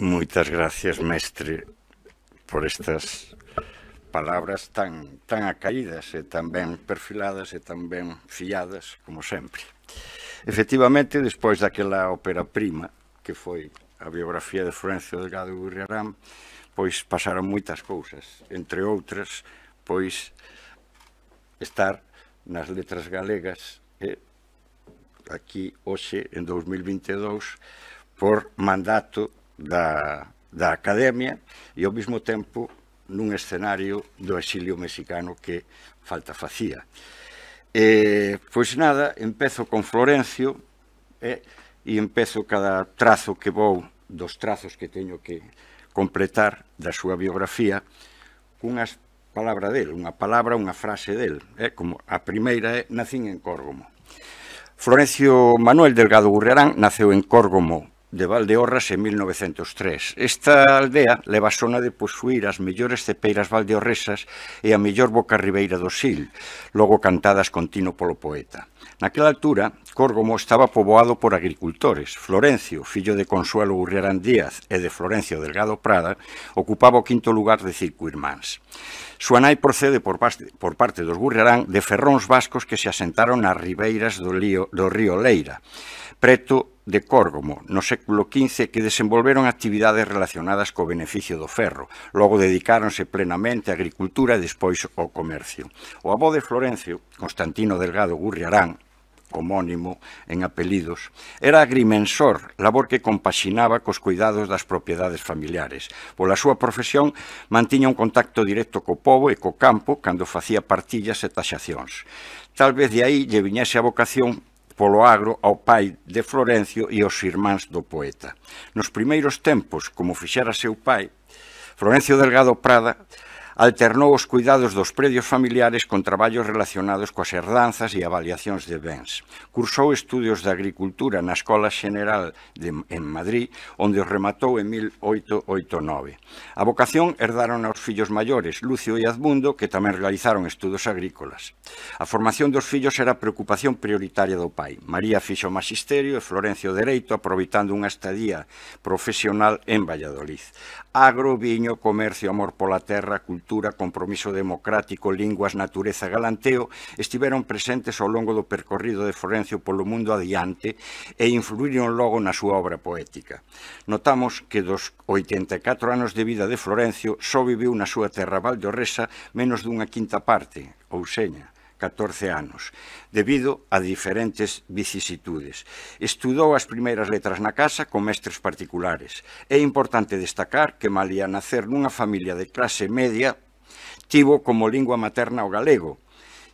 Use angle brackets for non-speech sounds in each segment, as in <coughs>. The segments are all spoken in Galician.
Moitas gracias, mestre, por estas palabras tan, tan acaídas e tan ben perfiladas e tan ben fiadas como sempre. Efectivamente, despois daquela ópera prima que foi a biografía de Florencio Delgado Gurriarán, pois pasaron moitas cousas, entre outras, pois estar nas letras galegas eh, aquí hoxe en 2022 por mandato da, da academia e ao mesmo tempo nun escenario do exilio mexicano que falta facía. E, pois nada, empezo con Florencio e, eh, e empezo cada trazo que vou dos trazos que teño que completar da súa biografía cunhas palabra del, unha palabra, unha frase del. É, eh, como a primeira é, nacín en Córgomo. Florencio Manuel Delgado Gurrerán naceu en Córgomo de Valdeorras en 1903. Esta aldea leva zona de posuir as mellores cepeiras valdeorresas e a mellor boca ribeira do Sil, logo cantadas continuo polo poeta. Naquela altura, Córgomo estaba poboado por agricultores. Florencio, fillo de Consuelo Urriarán Díaz e de Florencio Delgado Prada, ocupaba o quinto lugar de Circo Irmáns. Súa nai procede por, parte, por parte dos Gurriarán de ferróns vascos que se asentaron nas ribeiras do, lío, do río Leira preto de Córgomo, no século XV, que desenvolveron actividades relacionadas co beneficio do ferro. Logo dedicáronse plenamente á agricultura e despois ao comercio. O avó de Florencio, Constantino Delgado Gurriarán, homónimo en apelidos, era agrimensor, labor que compaxinaba cos cuidados das propiedades familiares. Pola súa profesión, mantiña un contacto directo co povo e co campo cando facía partillas e taxacións. Tal vez de aí lle viñese a vocación polo agro ao pai de Florencio e aos irmáns do poeta. Nos primeiros tempos, como fixera seu pai, Florencio Delgado Prada alternou os cuidados dos predios familiares con traballos relacionados coas herdanzas e avaliacións de bens. Cursou estudios de agricultura na Escola General de, en Madrid, onde os rematou en 1889. A vocación herdaron aos fillos maiores, Lucio e Admundo, que tamén realizaron estudos agrícolas. A formación dos fillos era preocupación prioritaria do pai. María fixo magisterio e Florencio Dereito, aproveitando unha estadía profesional en Valladolid. Agro, viño, comercio, amor pola terra, cultura, Cultura, Compromiso Democrático, Linguas, Natureza, Galanteo, estiveron presentes ao longo do percorrido de Florencio polo mundo adiante e influíron logo na súa obra poética. Notamos que dos 84 anos de vida de Florencio só viviu na súa terra Valdeoresa menos dunha quinta parte, ou seña, 14 anos, debido a diferentes vicisitudes. Estudou as primeiras letras na casa con mestres particulares. É importante destacar que, malia nacer nunha familia de clase media, tivo como lingua materna o galego,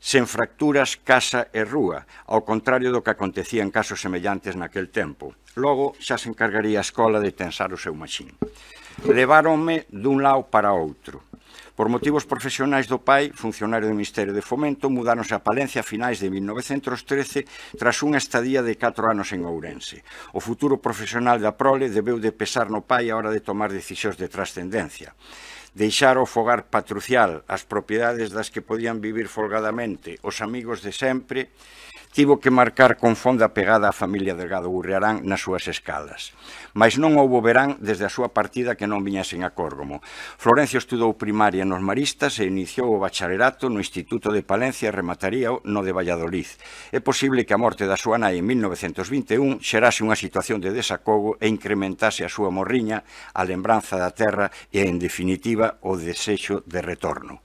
sen fracturas casa e rúa, ao contrario do que acontecía en casos semellantes naquel tempo. Logo, xa se encargaría a escola de tensar o seu machín. Leváronme dun lado para outro. Por motivos profesionais do pai, funcionario do Ministerio de Fomento, mudáronse a Palencia a finais de 1913 tras unha estadía de 4 anos en Ourense. O futuro profesional da prole debeu de pesar no pai a hora de tomar decisións de trascendencia deixar o fogar patrucial as propiedades das que podían vivir folgadamente os amigos de sempre tivo que marcar con fonda pegada a familia Delgado Gurriarán nas súas escalas. Mas non houbo verán desde a súa partida que non viñasen a Córgomo. Florencio estudou primaria nos Maristas e iniciou o bacharelato no Instituto de Palencia e remataría no de Valladolid. É posible que a morte da súa nai en 1921 xerase unha situación de desacogo e incrementase a súa morriña, a lembranza da terra e, en definitiva, o desexo de retorno.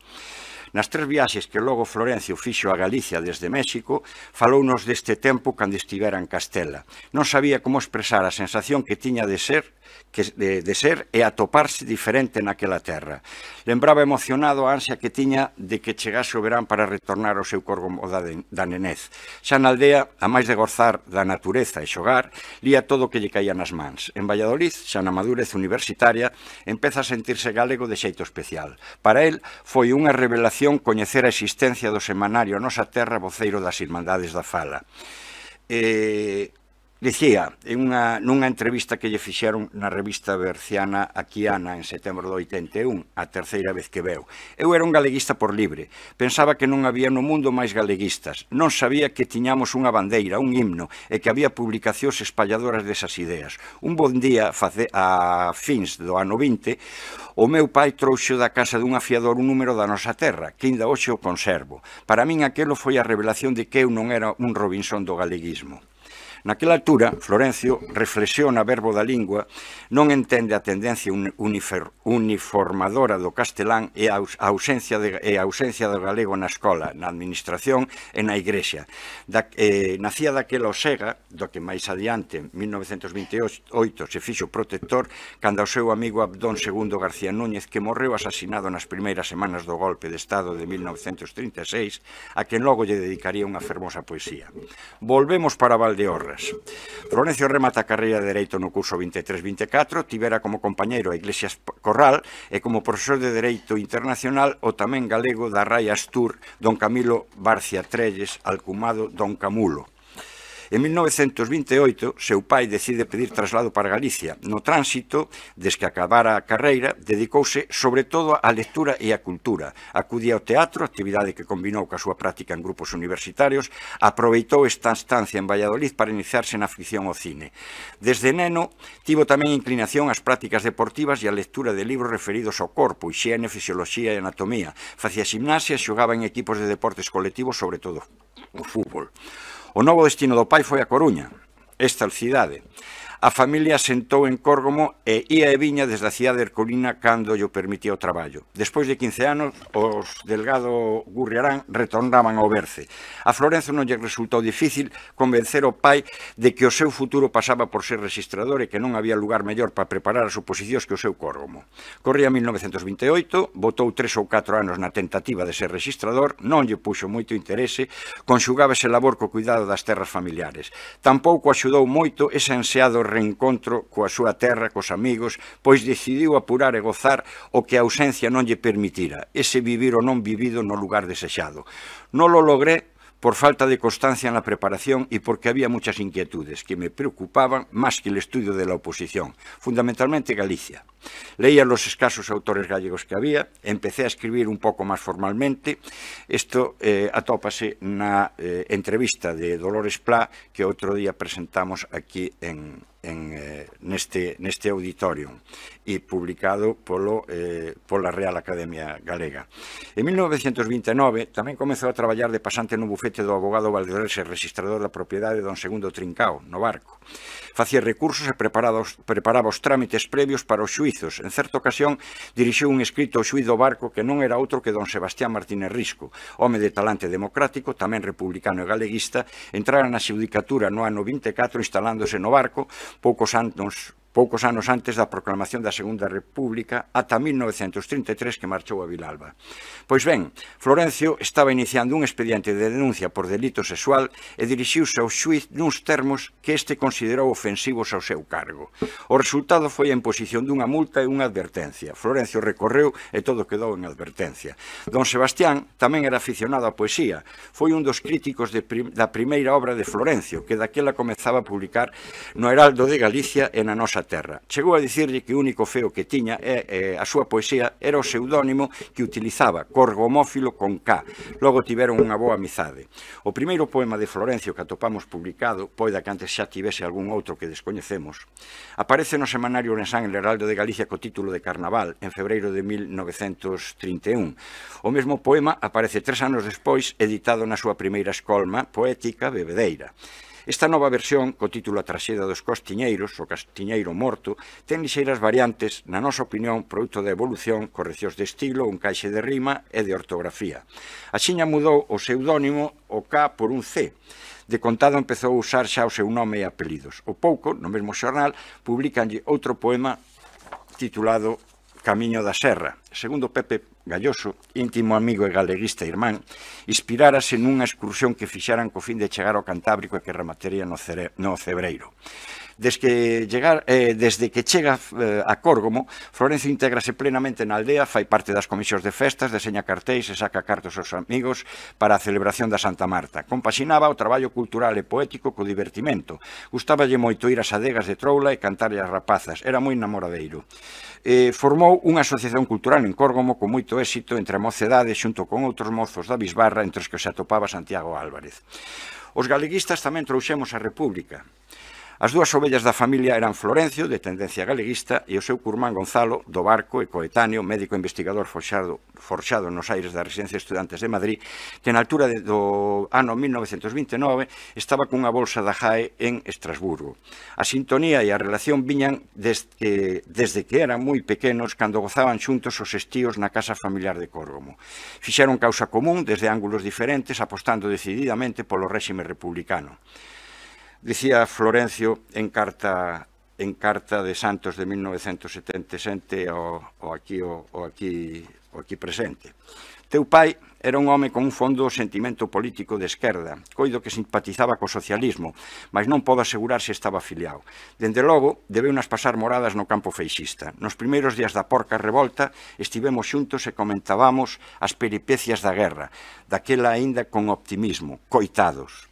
Nas tres viaxes que logo Florencio fixo a Galicia desde México, falounos deste tempo cando estivera en Castela. Non sabía como expresar a sensación que tiña de ser que de, de ser e atoparse diferente naquela terra. Lembraba emocionado a ansia que tiña de que chegase o verán para retornar ao seu corgo da, de, da nenez. Xa na aldea, a máis de gozar da natureza e xogar, lía todo o que lle caía nas mans. En Valladolid, xa na madurez universitaria, empeza a sentirse galego de xeito especial. Para el, foi unha revelación coñecer a existencia do semanario Nosa Terra Voceiro das Irmandades da Fala. Eh, Dicía, en unha, nunha entrevista que lle fixeron na revista berciana Ana, en setembro do 81, a terceira vez que veu. Eu era un galeguista por libre. Pensaba que non había no mundo máis galeguistas. Non sabía que tiñamos unha bandeira, un himno, e que había publicacións espalladoras desas ideas. Un bon día, face, a fins do ano 20, o meu pai trouxo da casa dun afiador un número da nosa terra, que ainda hoxe o conservo. Para min aquelo foi a revelación de que eu non era un Robinson do galeguismo. Naquela altura, Florencio reflexiona verbo da lingua, non entende a tendencia uniformadora do castelán e a ausencia, de, e a ausencia do galego na escola, na administración e na igrexa. Da, eh, nacía daquela osega, do que máis adiante, 1928, se fixo protector, cando o seu amigo Abdón II García Núñez, que morreu asasinado nas primeiras semanas do golpe de Estado de 1936, a quen logo lle dedicaría unha fermosa poesía. Volvemos para Valdeorra, guerras. Florencio remata a carreira de Dereito no curso 23-24, tivera como compañeiro a Iglesias Corral e como profesor de Dereito Internacional o tamén galego da Rai Astur, don Camilo Barcia Trelles, alcumado don Camulo. En 1928, seu pai decide pedir traslado para Galicia. No tránsito, des que acabara a carreira, dedicouse sobre todo á lectura e á cultura. Acudía ao teatro, actividade que combinou ca súa práctica en grupos universitarios, aproveitou esta estancia en Valladolid para iniciarse na afición ao cine. Desde neno, tivo tamén inclinación ás prácticas deportivas e á lectura de libros referidos ao corpo, higiene, fisioloxía e anatomía. Facía gimnasia e xogaba en equipos de deportes colectivos, sobre todo o fútbol. O novo destino do pai foi a Coruña, esta cidade. A familia sentou en Córgomo e ia e viña desde a cidade de Ercolina cando lle permitía o traballo. Despois de 15 anos, os Delgado Gurriarán retornaban ao Berce. A Florenzo non lle resultou difícil convencer o pai de que o seu futuro pasaba por ser registrador e que non había lugar mellor para preparar as oposicións que o seu Córgomo. Corría 1928, votou tres ou catro anos na tentativa de ser registrador, non lle puxo moito interese, conxugábase labor co cuidado das terras familiares. Tampouco axudou moito ese ansiado reencontro coa súa terra, cos amigos, pois decidiu apurar e gozar o que a ausencia non lle permitira, ese vivir o non vivido no lugar desexado. Non lo logré por falta de constancia na preparación e porque había moitas inquietudes que me preocupaban máis que o estudio da oposición, fundamentalmente Galicia. Leía los escasos autores gallegos que había, empecé a escribir un pouco máis formalmente. Isto eh, atópase na eh, entrevista de Dolores Plá que outro día presentamos aquí en, en, eh, neste, neste auditorio e publicado polo, eh, pola Real Academia Galega. En 1929 tamén comezou a traballar de pasante no bufete do abogado Valdés, registrador da propiedade don Segundo Trincao, no Barco facía recursos e preparados, preparaba os trámites previos para os xuizos. En certa ocasión, dirixiu un escrito ao xuiz do barco que non era outro que don Sebastián Martínez Risco, home de talante democrático, tamén republicano e galeguista, entrara na xudicatura no ano 24 instalándose no barco, poucos anos poucos anos antes da proclamación da Segunda República ata 1933 que marchou a Vilalba. Pois ben, Florencio estaba iniciando un expediente de denuncia por delito sexual e dirixiuse ao xuiz nuns termos que este considerou ofensivos ao seu cargo. O resultado foi a imposición dunha multa e unha advertencia. Florencio recorreu e todo quedou en advertencia. Don Sebastián tamén era aficionado á poesía. Foi un dos críticos de prim da primeira obra de Florencio, que daquela comezaba a publicar no Heraldo de Galicia e na nosa nosa terra. Chegou a dicirlle que o único feo que tiña é, é a súa poesía era o seudónimo que utilizaba, Corgomófilo con K. Logo tiveron unha boa amizade. O primeiro poema de Florencio que atopamos publicado, poida que antes xa tivese algún outro que descoñecemos, aparece no semanario Orensán El Heraldo de Galicia co título de Carnaval, en febreiro de 1931. O mesmo poema aparece tres anos despois editado na súa primeira escolma poética Bebedeira. Esta nova versión, co título A traxeda dos costiñeiros, o castiñeiro morto, ten lixeiras variantes, na nosa opinión, produto da evolución, correccións de estilo, un caixe de rima e de ortografía. A xiña mudou o pseudónimo o K por un C, de contado empezou a usar xa o seu nome e apelidos. O pouco, no mesmo xornal, publicanlle outro poema titulado Camiño da Serra. Segundo Pepe Galloso, íntimo amigo e galeguista irmán, inspirárase nunha excursión que fixaran co fin de chegar ao Cantábrico e que rematería no, cere, no Cebreiro. Desde que, llegar, eh, desde que chega eh, a Córgomo, Florencio integrase plenamente na aldea, fai parte das comisións de festas, deseña cartéis e saca cartos aos amigos para a celebración da Santa Marta. Compaxinaba o traballo cultural e poético co divertimento. Gustáballe moito ir ás adegas de Troula e cantar as rapazas. Era moi namoradeiro. Eh, formou unha asociación cultural en Córgomo con moito éxito entre a mocedade xunto con outros mozos da Bisbarra entre os que se atopaba Santiago Álvarez. Os galeguistas tamén trouxemos a República, As dúas ovellas da familia eran Florencio, de tendencia galeguista, e o seu curmán Gonzalo, do Barco e coetáneo, médico investigador forxado, forxado nos aires da Residencia de Estudantes de Madrid, que na altura de, do ano 1929 estaba cunha bolsa da JAE en Estrasburgo. A sintonía e a relación viñan desde, desde que eran moi pequenos cando gozaban xuntos os estíos na casa familiar de Córgomo. Fixeron causa común desde ángulos diferentes apostando decididamente polo réxime republicano. Dicía Florencio en carta en carta de Santos de 1977 ao, ao aquí o, o aquí o aquí presente. Teu pai era un home con un fondo sentimento político de esquerda, coido que simpatizaba co socialismo, mas non podo asegurar se estaba afiliado. Dende logo, debeu nas pasar moradas no campo feixista. Nos primeiros días da porca revolta, estivemos xuntos e comentábamos as peripecias da guerra, daquela aínda con optimismo, coitados.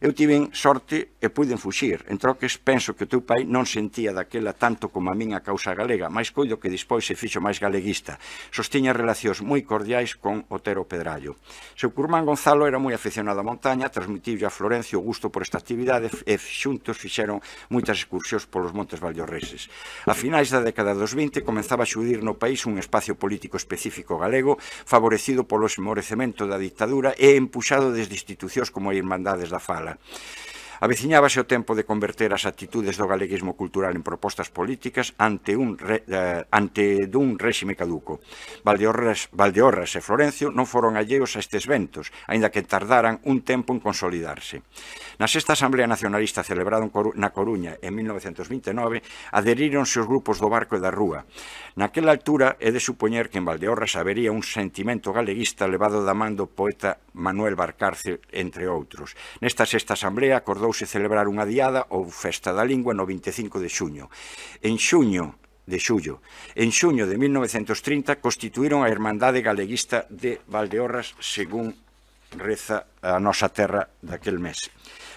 Eu tiven sorte e puiden fuxir. En troques, penso que o teu pai non sentía daquela tanto como a min a causa galega, máis coido que despois se fixo máis galeguista. Sostiña relacións moi cordiais con Otero Pedrallo. Seu curmán Gonzalo era moi afeccionado á montaña, transmitiu a Florencio o gusto por esta actividade e xuntos fixeron moitas excursións polos montes vallorreses. A finais da década dos 20 comenzaba a xudir no país un espacio político específico galego, favorecido polo esmorecemento da dictadura e empuxado desde institucións como a Irmandades da Fala. agora. Aveciñábase o tempo de converter as actitudes do galeguismo cultural en propostas políticas ante un re, eh, ante dun réxime caduco. Valdeorras, Valdeorras e Florencio non foron alleos a estes ventos, aínda que tardaran un tempo en consolidarse. Na sexta Asamblea Nacionalista celebrada na Coruña en 1929, aderíronse os grupos do Barco e da Rúa. Naquela altura é de supoñer que en Valdeorras habería un sentimento galeguista levado da man do poeta Manuel Barcarce, entre outros. Nesta sexta asamblea acordou acordouse celebrar unha diada ou festa da lingua no 25 de xuño. En xuño de xullo. En xuño de 1930 constituíron a Hermandade Galeguista de Valdeorras según reza a nosa terra daquel mes.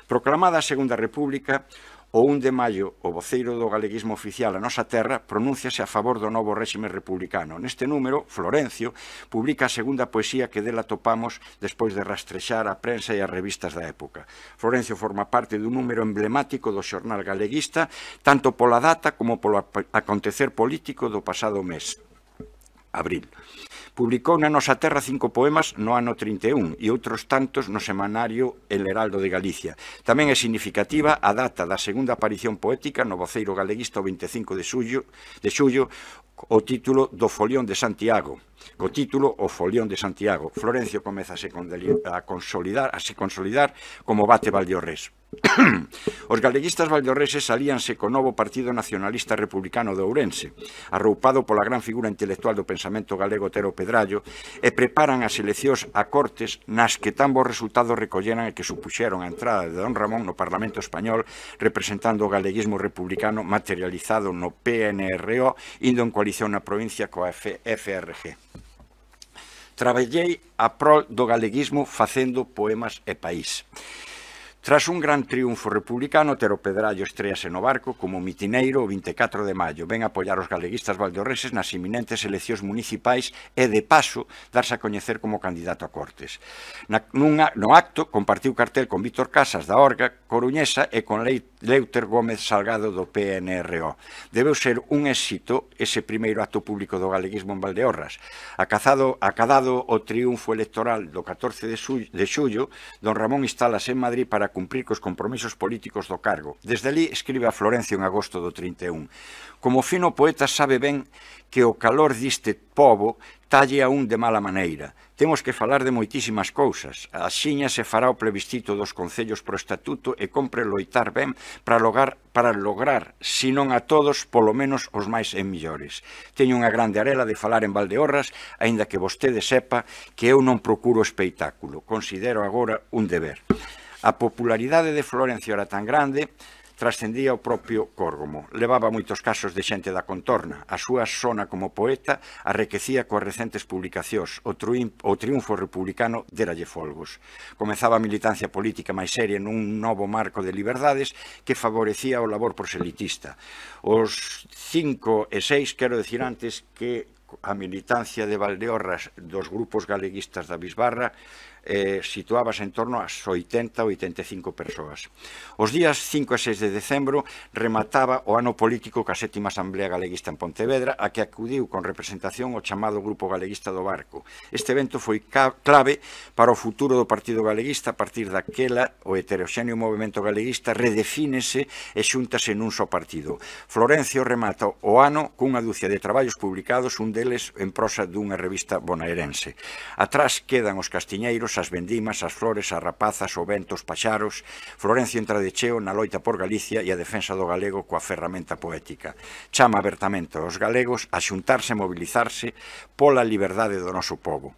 Proclamada a Segunda República, o 1 de maio, o voceiro do galeguismo oficial a nosa terra pronúnciase a favor do novo réxime republicano. Neste número, Florencio publica a segunda poesía que dela topamos despois de rastrexar a prensa e as revistas da época. Florencio forma parte dun número emblemático do xornal galeguista, tanto pola data como polo acontecer político do pasado mes, abril. Publicou na nosa terra cinco poemas no ano 31 e outros tantos no semanario El Heraldo de Galicia. Tamén é significativa a data da segunda aparición poética no voceiro galeguista o 25 de xullo, de xullo o título do Folión de Santiago, Co título O Folión de Santiago, Florencio comezase a consolidar, a se consolidar como bate Valdeorres. <clears throat> Os galeguistas valdeorreses salíanse co novo Partido Nacionalista Republicano de Ourense, arroupado pola gran figura intelectual do pensamento galego Tero Pedrallo, e preparan as eleccións a cortes nas que tan bons resultados recolleran e que supuxeron a entrada de Don Ramón no Parlamento Español representando o galeguismo republicano materializado no PNRO indo en coalición na provincia coa FRG. Traballei a prol do galeguismo facendo poemas e país. Tras un gran triunfo republicano, Tero Pedrallo estrease no barco como mitineiro o 24 de maio. Ven apoiar os galeguistas valdorreses nas iminentes eleccións municipais e, de paso, darse a coñecer como candidato a Cortes. Na, nunha, no acto, compartiu cartel con Víctor Casas da Orga Coruñesa e con Leuter Gómez Salgado do PNRO. Debeu ser un éxito ese primeiro acto público do galeguismo en Valdeorras. Acazado, acadado o triunfo electoral do 14 de, xullo, de xullo, don Ramón instalase en Madrid para cumprir cos compromisos políticos do cargo. Desde ali escribe a Florencio en agosto do 31. Como fino poeta sabe ben que o calor diste povo talle a un de mala maneira. Temos que falar de moitísimas cousas. A xiña se fará o plebiscito dos concellos pro estatuto e compre loitar ben para lograr, para lograr, se non a todos, polo menos os máis en millores. Teño unha grande arela de falar en Valdeorras, aínda que vostede sepa que eu non procuro espectáculo. Considero agora un deber. A popularidade de Florencio era tan grande trascendía o propio Córgomo. Levaba moitos casos de xente da contorna. A súa sona como poeta arrequecía coas recentes publicacións. O, truim, o triunfo republicano deralle folgos. Comezaba a militancia política máis seria nun novo marco de liberdades que favorecía o labor proselitista. Os cinco e seis, quero decir antes, que a militancia de Valdeorras dos grupos galeguistas da Bisbarra eh, situabas en torno ás 80-85 persoas. Os días 5 e 6 de decembro remataba o ano político ca sétima Asamblea Galeguista en Pontevedra a que acudiu con representación o chamado Grupo Galeguista do Barco. Este evento foi clave para o futuro do Partido Galeguista a partir daquela o heteroxéneo movimento galeguista redefínese e xuntase nun só partido. Florencio remata o ano cunha dúcia de traballos publicados, un deles en prosa dunha revista bonaerense. Atrás quedan os castiñeiros ollos, as vendimas, as flores, as rapazas, o vento, os paxaros. Florencio entra de cheo na loita por Galicia e a defensa do galego coa ferramenta poética. Chama abertamente aos galegos a xuntarse e mobilizarse pola liberdade do noso povo.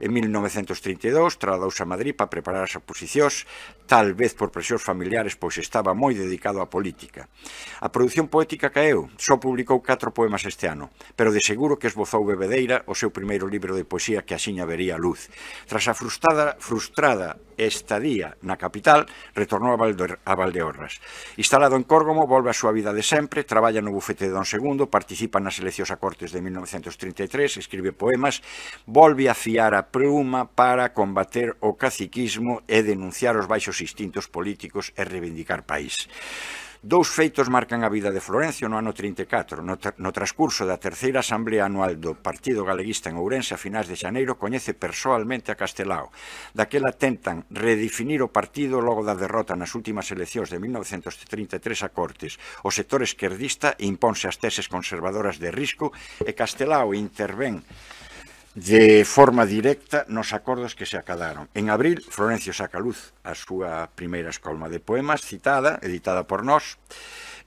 En 1932 trasladouse a Madrid para preparar as oposicións, tal vez por presións familiares, pois estaba moi dedicado á política. A produción poética caeu, só publicou catro poemas este ano, pero de seguro que esbozou Bebedeira o seu primeiro libro de poesía que axiña vería a luz. Tras a frustrada, frustrada estadía na capital, retornou a, a Valdeorras. Instalado en Córgomo, volve a súa vida de sempre, traballa no bufete de Don Segundo, participa nas eleccións a Cortes de 1933, escribe poemas, volve a fiar a pluma para combater o caciquismo e denunciar os baixos instintos políticos e reivindicar país. Dous feitos marcan a vida de Florencio no ano 34. No, no transcurso da terceira asamblea anual do Partido Galeguista en Ourense a finais de xaneiro coñece persoalmente a Castelao. Daquela tentan redefinir o partido logo da derrota nas últimas eleccións de 1933 a Cortes. O sector esquerdista imponse as teses conservadoras de risco e Castelao intervén de forma directa nos acordos que se acadaron. En abril, Florencio saca luz a súa primeira escolma de poemas citada, editada por nós,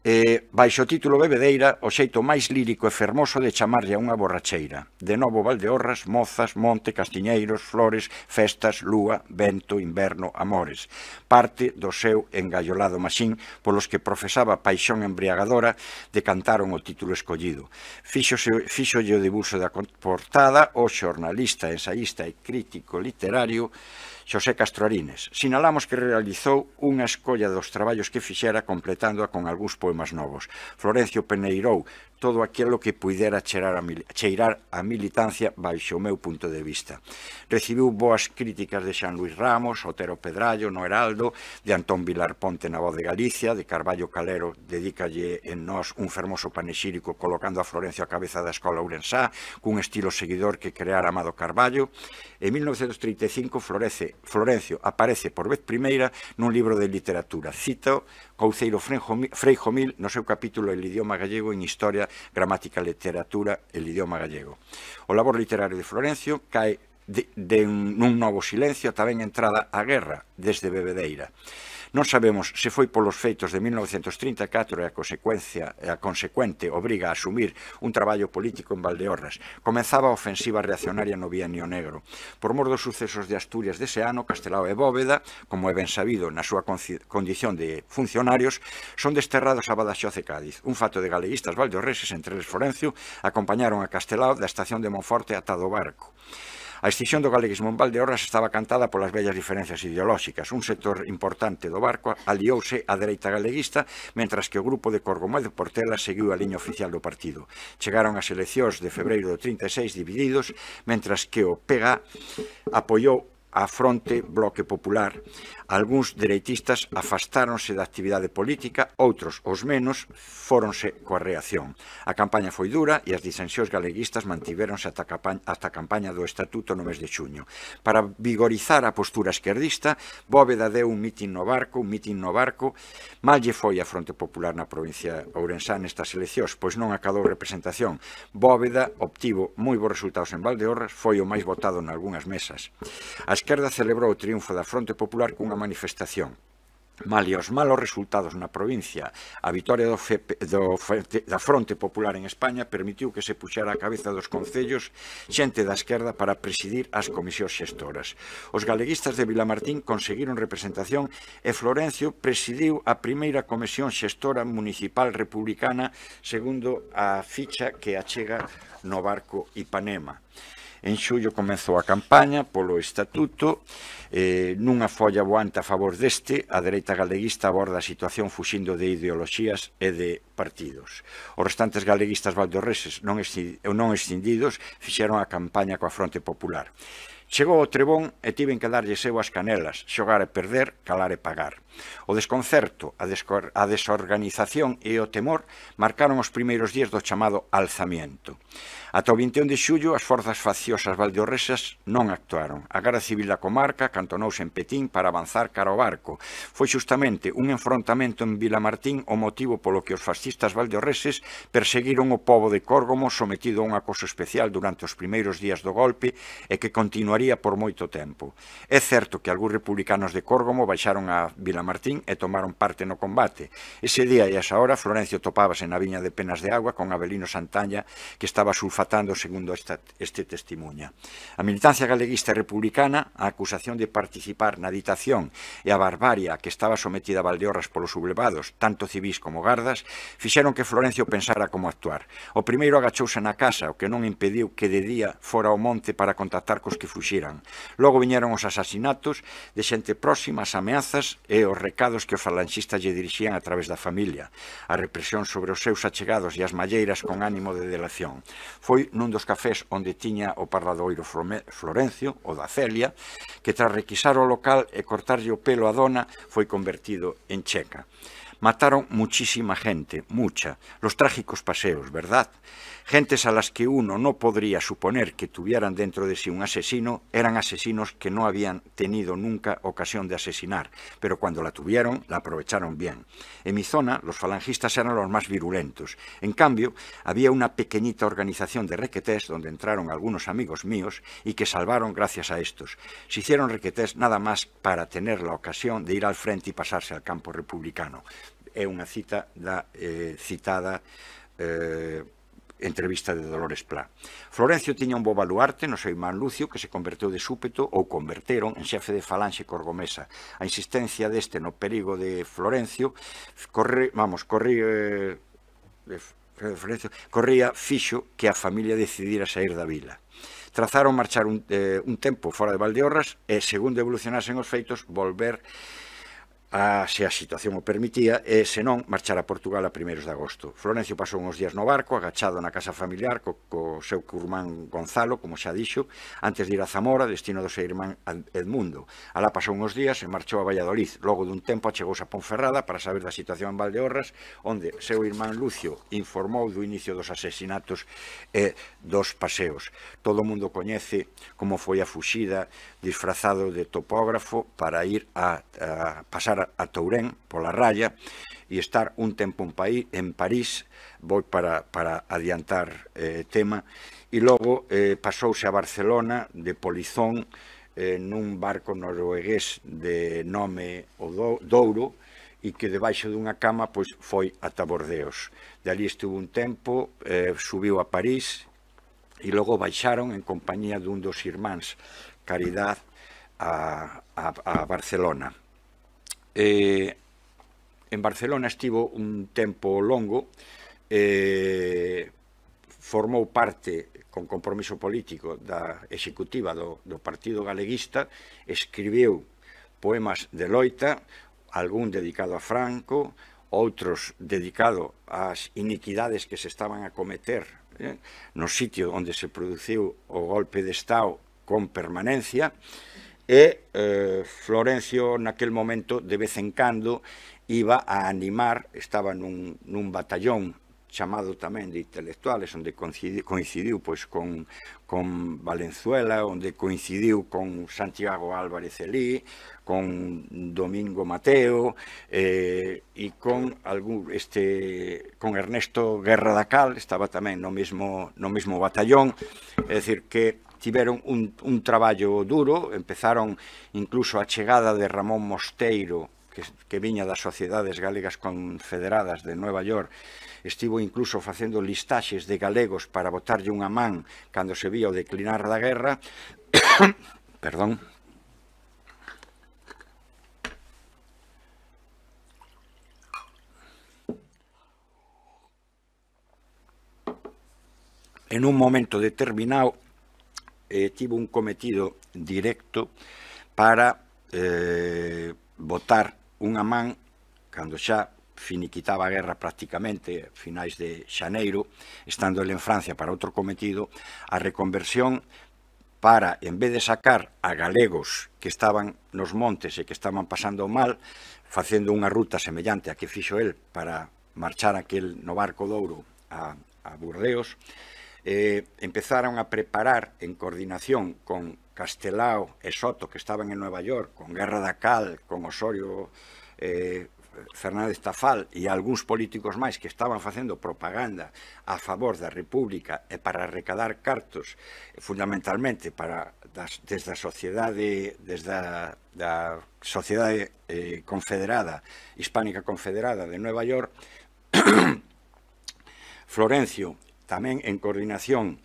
eh, baixo o título Bebedeira, o xeito máis lírico e fermoso de chamarlle a unha borracheira. De novo Valdeorras, Mozas, Monte, Castiñeiros, Flores, Festas, Lúa, Vento, Inverno, Amores. Parte do seu engallolado machín polos que profesaba paixón embriagadora de cantaron o título escollido. Fíxose, fíxolle o dibuixo da portada o xornalista, ensaísta e crítico literario Xosé Castro Arines. Sinalamos que realizou unha escolla dos traballos que fixera completándoa con algúns poemas novos. Florencio Peneirou todo aquilo que puidera cheirar a, cheirar a militancia baixo o meu punto de vista. Recibiu boas críticas de Xan Luis Ramos, Otero Pedrallo, no Heraldo, de Antón Vilar Ponte na Voz de Galicia, de Carballo Calero, dedícalle en nós un fermoso panexírico colocando a Florencio a cabeza da Escola Ourensá, cun estilo seguidor que creara Amado Carballo. En 1935 florece, Florencio aparece por vez primeira nun libro de literatura. Cito Couceiro Freijomil no seu capítulo El idioma gallego en historia gramática, literatura e idioma gallego. O labor literario de Florencio cae de, de un, nun novo silencio tamén entrada a guerra desde Bebedeira. Non sabemos se foi polos feitos de 1934 e a consecuencia e a consecuente obriga a asumir un traballo político en Valdeorras. Comenzaba a ofensiva reaccionaria no Bienio Negro. Por mor dos sucesos de Asturias dese ano, Castelao e Bóveda, como é ben sabido na súa condición de funcionarios, son desterrados a Badaxoz e Cádiz. Un fato de galeguistas valdeorreses, entre eles Florencio, acompañaron a Castelao da estación de Monforte ata do barco. A extinción do galeguismo en Valdeorras estaba cantada polas bellas diferencias ideolóxicas. Un sector importante do barco aliouse á dereita galeguista, mentras que o grupo de Corgomá de Portela seguiu a liña oficial do partido. Chegaron as eleccións de febreiro do 36 divididos, mentras que o PEGA apoiou a fronte Bloque Popular Alguns dereitistas afastáronse da actividade política, outros, os menos, fóronse coa reacción. A campaña foi dura e as disensións galeguistas mantiveronse ata a campaña do Estatuto no mes de xuño. Para vigorizar a postura esquerdista, Bóveda deu un mitin no barco, un mitin no barco, mal lle foi a Fronte Popular na provincia ourensá nestas eleccións, pois non acadou representación. Bóveda obtivo moi bons resultados en Valdeorras, foi o máis votado en algunhas mesas. A esquerda celebrou o triunfo da Fronte Popular cunha manifestación. e os malos resultados na provincia, a vitória do, FEP, do da Fronte Popular en España permitiu que se puxara a cabeza dos concellos xente da esquerda para presidir as comisións xestoras. Os galeguistas de Vilamartín conseguiron representación e Florencio presidiu a primeira comisión xestora municipal republicana segundo a ficha que achega no barco Ipanema. En xullo comezou a campaña polo estatuto, eh, nunha folla voante a favor deste, a dereita galeguista aborda a situación fuxindo de ideoloxías e de partidos. Os restantes galeguistas valdorreses non, non escindidos fixeron a campaña coa fronte popular. Chegou o Trebón e tiven que darlle seu as canelas, xogar e perder, calar e pagar. O desconcerto, a, a desorganización e o temor marcaron os primeiros días do chamado alzamiento. Ata o 21 de xullo, as forzas faciosas valdeorresas non actuaron. A Guerra Civil da comarca cantonouse en Petín para avanzar cara ao barco. Foi xustamente un enfrontamento en Vilamartín o motivo polo que os fascistas valdeorreses perseguiron o povo de Córgomo sometido a un acoso especial durante os primeiros días do golpe e que continuaría por moito tempo. É certo que algúns republicanos de Córgomo baixaron a Vilamartín e tomaron parte no combate. Ese día e esa hora, Florencio topábase na viña de Penas de Agua con Abelino Santaña, que estaba sulfatando fatando segundo esta, este testemunha. A militancia galeguista republicana, a acusación de participar na ditación e a barbaria que estaba sometida a Valdeorras polos sublevados, tanto civis como gardas, fixeron que Florencio pensara como actuar. O primeiro agachouse na casa, o que non impediu que de día fora ao monte para contactar cos que fuxiran. Logo viñeron os asasinatos de xente próxima, as ameazas e os recados que os falanxistas lle dirixían a través da familia. A represión sobre os seus achegados e as malleiras con ánimo de delación. Foi foi nun dos cafés onde tiña o parladoiro Florencio, o da Celia, que tras requisar o local e cortarlle o pelo a dona foi convertido en checa. Mataron muchísima gente, mucha, los trágicos paseos, ¿verdad? Gentes a las que uno no podría suponer que tuvieran dentro de sí un asesino, eran asesinos que no habían tenido nunca ocasión de asesinar, pero cuando la tuvieron, la aprovecharon bien. En mi zona, los falangistas eran los más virulentos. En cambio, había una pequeñita organización de requetés donde entraron algunos amigos míos y que salvaron gracias a estos. Se hicieron requetés nada más para tener la ocasión de ir al frente y pasarse al campo republicano. é unha cita da eh, citada eh, entrevista de Dolores Plá. Florencio tiña un bo baluarte no seu imán Lucio que se converteu de súpeto ou converteron en xefe de falanxe corgomesa. A insistencia deste no perigo de Florencio corre, vamos, corre eh, de Florencio, corría fixo que a familia decidira sair da vila. Trazaron marchar un, eh, un tempo fora de Valdeorras e, segundo evolucionasen os feitos, volver a, se a situación o permitía, e senón marchar a Portugal a primeiros de agosto. Florencio pasou uns días no barco, agachado na casa familiar co, co seu curmán Gonzalo, como xa dixo, antes de ir a Zamora, destino do seu irmán Edmundo. Alá pasou uns días e marchou a Valladolid. Logo dun tempo chegou a Ponferrada para saber da situación en Valdeorras, onde seu irmán Lucio informou do inicio dos asesinatos e dos paseos. Todo o mundo coñece como foi a fuxida disfrazado de topógrafo para ir a, a pasar a a Tourén pola raya e estar un tempo en, París, vou para, para adiantar eh, tema, e logo eh, pasouse a Barcelona de Polizón eh, nun barco noruegués de nome o Douro, e que debaixo dunha cama pois foi a Tabordeos. De ali estuvo un tempo, eh, subiu a París e logo baixaron en compañía dun dos irmáns Caridad a, a, a Barcelona. Eh, en Barcelona estivo un tempo longo, eh, formou parte con compromiso político da executiva do, do Partido Galeguista, escribiu poemas de loita, algún dedicado a Franco, outros dedicado ás iniquidades que se estaban a cometer eh, no sitio onde se produciu o golpe de Estado con permanencia, e eh, Florencio naquel momento de vez en cando iba a animar, estaba nun, nun batallón chamado tamén de intelectuales, onde coincidiu, coincidiu pois, con, con Valenzuela, onde coincidiu con Santiago Álvarez Elí, con Domingo Mateo eh, e con algún, este, con Ernesto Guerra da Cal, estaba tamén no mesmo, no mesmo batallón, é dicir que tiveron un, un traballo duro, empezaron incluso a chegada de Ramón Mosteiro, que, que viña das sociedades galegas confederadas de Nueva York, estivo incluso facendo listaxes de galegos para botarlle unha man cando se vía o declinar da guerra, <coughs> perdón, en un momento determinado eh, tivo un cometido directo para eh, botar unha man cando xa finiquitaba a guerra prácticamente a finais de Xaneiro, estando ele en Francia para outro cometido, a reconversión para, en vez de sacar a galegos que estaban nos montes e que estaban pasando mal, facendo unha ruta semellante a que fixo el para marchar aquel no barco douro a, a Burdeos, eh, empezaron a preparar en coordinación con Castelao e Soto, que estaban en Nueva York, con Guerra da Cal, con Osorio eh, Fernández Tafal e algúns políticos máis que estaban facendo propaganda a favor da República e para recadar cartos, fundamentalmente para das, desde a sociedade desde a, da sociedade eh, confederada, hispánica confederada de Nueva York, <clears throat> Florencio tamén en coordinación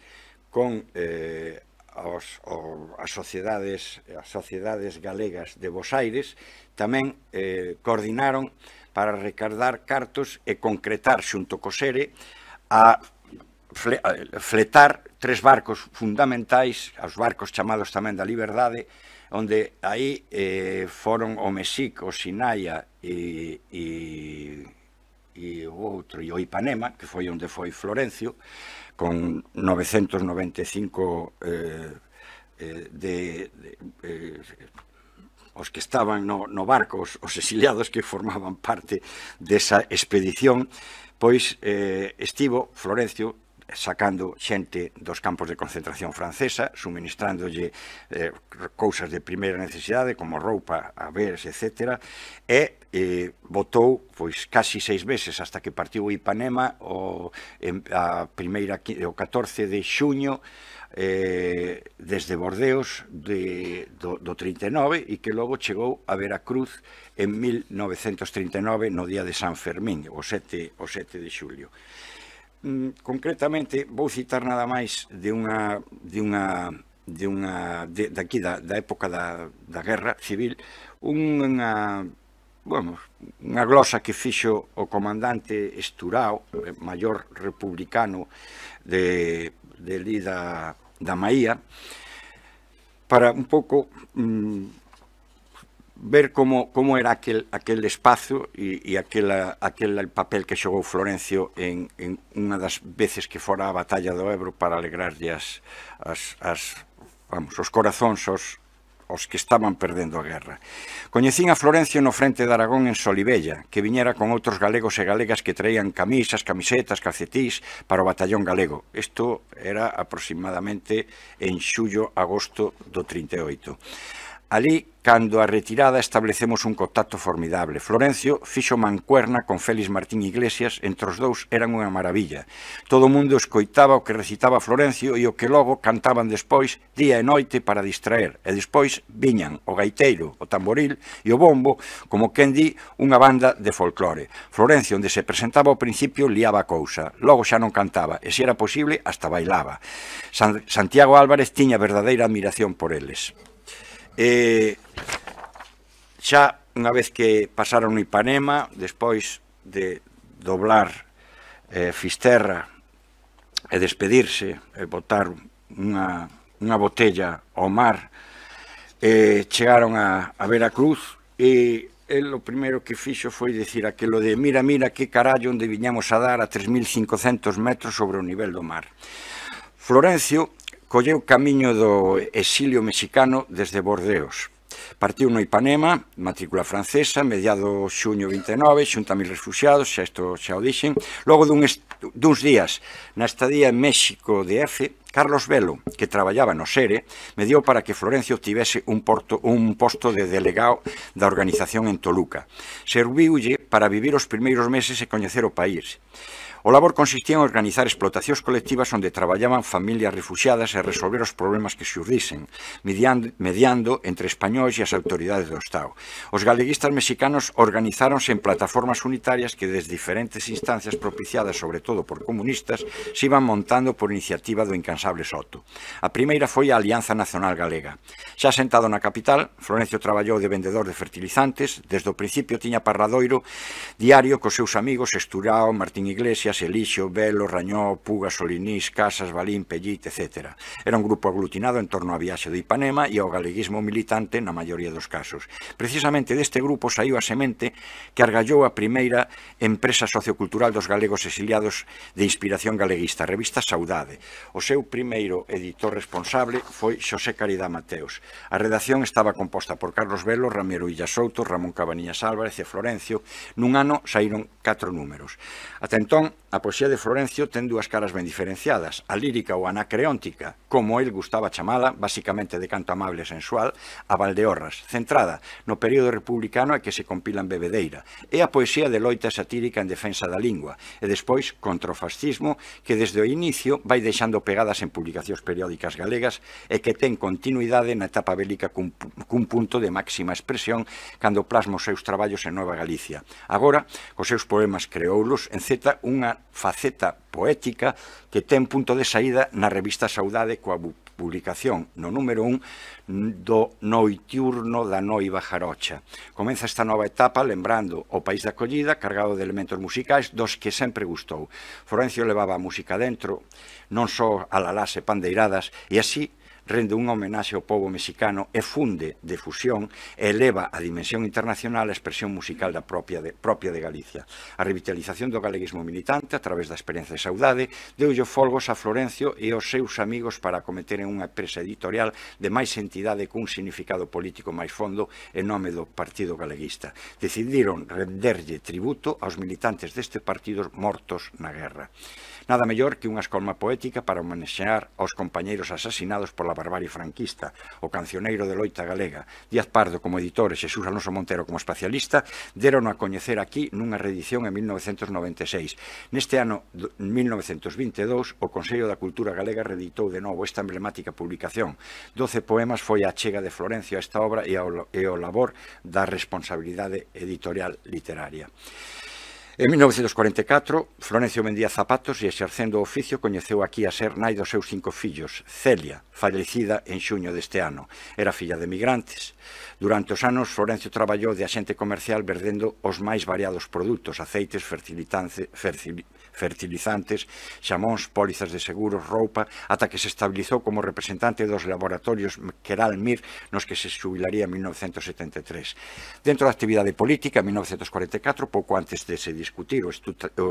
con eh, os, o, as, sociedades, as sociedades galegas de Bos Aires, tamén eh, coordinaron para recardar cartos e concretar xunto co SERE a fletar tres barcos fundamentais, os barcos chamados tamén da liberdade, onde aí eh, foron o Mesic, o Sinaia e, e e o outro, e o Ipanema, que foi onde foi Florencio, con 995 eh, eh, de, de eh, os que estaban no, no barco, os, os exiliados que formaban parte desa expedición, pois eh, estivo Florencio sacando xente dos campos de concentración francesa, suministrándolle eh, cousas de primeira necesidade, como roupa, haberes, etc., e eh, votou pois casi seis meses hasta que partiu o Ipanema o, en, a primeira, o 14 de xuño eh, desde Bordeos de, do, do 39 e que logo chegou a Veracruz en 1939 no día de San Fermín, o 7, o 7 de xulio. Mm, concretamente, vou citar nada máis de unha, de unha de unha de, de aquí da, da época da, da guerra civil unha bueno, unha glosa que fixo o comandante Esturao, eh, maior republicano de, de Lida da Maía, para un pouco mm, ver como, como era aquel, aquel espazo e, e aquela, aquel papel que xogou Florencio en, en unha das veces que fora a batalla do Ebro para alegrarlle as, as, as vamos, os corazóns aos, aos que estaban perdendo a guerra. Coñecín a Florencio no frente de Aragón en Solivella, que viñera con outros galegos e galegas que traían camisas, camisetas, calcetís para o batallón galego. Isto era aproximadamente en xullo-agosto do 38. Alí, cando a retirada, establecemos un contacto formidable. Florencio fixo mancuerna con Félix Martín Iglesias, entre os dous eran unha maravilla. Todo o mundo escoitaba o que recitaba Florencio e o que logo cantaban despois día e noite para distraer. E despois viñan o gaiteiro, o tamboril e o bombo, como quen di, unha banda de folclore. Florencio, onde se presentaba ao principio, liaba a cousa. Logo xa non cantaba e, se era posible, hasta bailaba. San Santiago Álvarez tiña verdadeira admiración por eles. Eh, xa unha vez que pasaron o Ipanema, despois de doblar eh, Fisterra e despedirse e botar unha, unha botella ao mar, eh, chegaron a, a Veracruz e el o primeiro que fixo foi decir aquilo de mira, mira que carallo onde viñamos a dar a 3.500 metros sobre o nivel do mar. Florencio colleu camiño do exilio mexicano desde Bordeos. Partiu no Ipanema, matrícula francesa, mediado xuño 29, xunta mil refugiados, xa isto xa o dixen. Logo dun duns días na estadía en México de F, Carlos Velo, que traballaba no SERE, me dio para que Florencio tivese un, porto, un posto de delegado da organización en Toluca. Serviulle para vivir os primeiros meses e coñecer o país. O labor consistía en organizar explotacións colectivas onde traballaban familias refugiadas e resolver os problemas que xurdisen, mediando, mediando entre españóis e as autoridades do Estado. Os galeguistas mexicanos organizáronse en plataformas unitarias que desde diferentes instancias propiciadas sobre todo por comunistas se iban montando por iniciativa do incansable Soto. A primeira foi a Alianza Nacional Galega. Xa sentado na capital, Florencio traballou de vendedor de fertilizantes, desde o principio tiña parradoiro diario cos seus amigos Esturao, Martín Iglesias, Gracias, Elixo, Velo, Rañó, Puga, Solinís, Casas, Balín, Pellit, etc. Era un grupo aglutinado en torno a viaxe do Ipanema e ao galeguismo militante na maioría dos casos. Precisamente deste grupo saiu a semente que argallou a primeira empresa sociocultural dos galegos exiliados de inspiración galeguista, a revista Saudade. O seu primeiro editor responsable foi Xosé Caridad Mateos. A redacción estaba composta por Carlos Velo, Ramiro Illasouto, Ramón Cabanillas Álvarez e Florencio. Nun ano saíron catro números. Ata entón, A poesía de Florencio ten dúas caras ben diferenciadas, a lírica ou anacreóntica, como el gustaba chamala, basicamente de canto amable e sensual, a Valdeorras, centrada no período republicano e que se compila en Bebedeira, e a poesía de loita satírica en defensa da lingua, e despois contra o fascismo, que desde o inicio vai deixando pegadas en publicacións periódicas galegas e que ten continuidade na etapa bélica cun, cun punto de máxima expresión cando plasma os seus traballos en Nova Galicia. Agora, cos seus poemas creoulos, en Z unha faceta poética que ten punto de saída na revista Saudade coa publicación no número 1 do Noitiurno da Noiva Jarocha. Comeza esta nova etapa lembrando o país da acollida cargado de elementos musicais dos que sempre gustou. Florencio levaba a música dentro, non só a lalase pandeiradas, e así rende unha homenaxe ao povo mexicano e funde de fusión e eleva a dimensión internacional a expresión musical da propia de, propia de Galicia. A revitalización do galeguismo militante a través da experiencia de saudade deulle folgos a Florencio e aos seus amigos para cometeren unha presa editorial de máis entidade cun significado político máis fondo en nome do Partido Galeguista. Decidiron renderlle tributo aos militantes deste partido mortos na guerra. Nada mellor que unha escolma poética para homenaxear aos compañeiros asasinados pola barbarie franquista, o cancioneiro de loita galega. Díaz Pardo como editor e Xesús Alonso Montero como especialista, deron a coñecer aquí nunha reedición en 1996. Neste ano 1922, o Consello da Cultura Galega reeditou de novo esta emblemática publicación. Doce poemas foi a chega de Florencio a esta obra e ao, e ao labor da responsabilidade editorial literaria. En 1944, Florencio vendía zapatos e exercendo o oficio coñeceu aquí a ser nai dos seus cinco fillos, Celia, fallecida en xuño deste ano. Era filla de migrantes. Durante os anos, Florencio traballou de axente comercial verdendo os máis variados produtos, aceites, fertilizantes, fertilizantes fertilizantes, xamóns, pólizas de seguros, roupa, ata que se estabilizou como representante dos laboratorios Queral Mir, nos que se xubilaría en 1973. Dentro da actividade política, en 1944, pouco antes de se discutir o,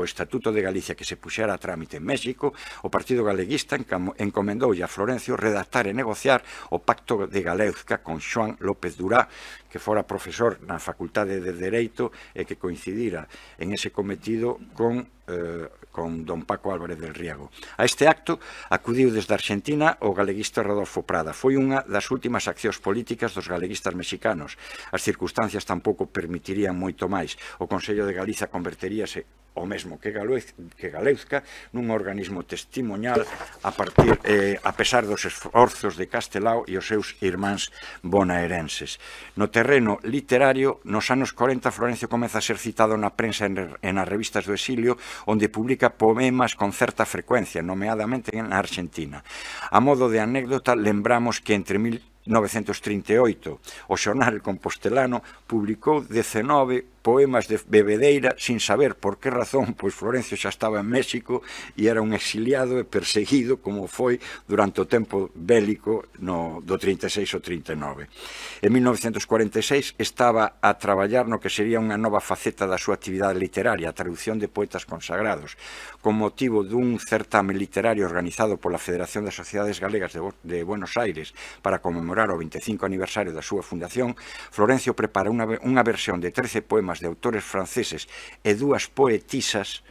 Estatuto de Galicia que se puxera a trámite en México, o Partido Galeguista encomendoulle a Florencio redactar e negociar o Pacto de Galeuzca con Xoan López Durá, que fora profesor na Facultade de Dereito e que coincidira en ese cometido con eh, con don Paco Álvarez del Riego. A este acto acudiu desde Argentina o galeguista Rodolfo Prada. Foi unha das últimas accións políticas dos galeguistas mexicanos. As circunstancias tampouco permitirían moito máis. O Consello de Galiza converteríase o mesmo que, galuez, que Galeuzca, nun organismo testimonial a partir eh, a pesar dos esforzos de Castelao e os seus irmáns bonaerenses. No terreno literario, nos anos 40, Florencio comeza a ser citado na prensa e nas revistas do exilio, onde publica poemas con certa frecuencia, nomeadamente en Argentina. A modo de anécdota, lembramos que entre 1000 938, o xornal compostelano publicou 19 poemas de Bebedeira sin saber por que razón, pois Florencio xa estaba en México e era un exiliado e perseguido como foi durante o tempo bélico no, do 36 ao 39. En 1946 estaba a traballar no que sería unha nova faceta da súa actividade literaria, a traducción de poetas consagrados, con motivo dun certame literario organizado pola Federación das Sociedades Galegas de, de Buenos Aires para conmemorar celebrar o 25 aniversario da súa fundación, Florencio prepara unha, unha versión de 13 poemas de autores franceses e dúas poetisas,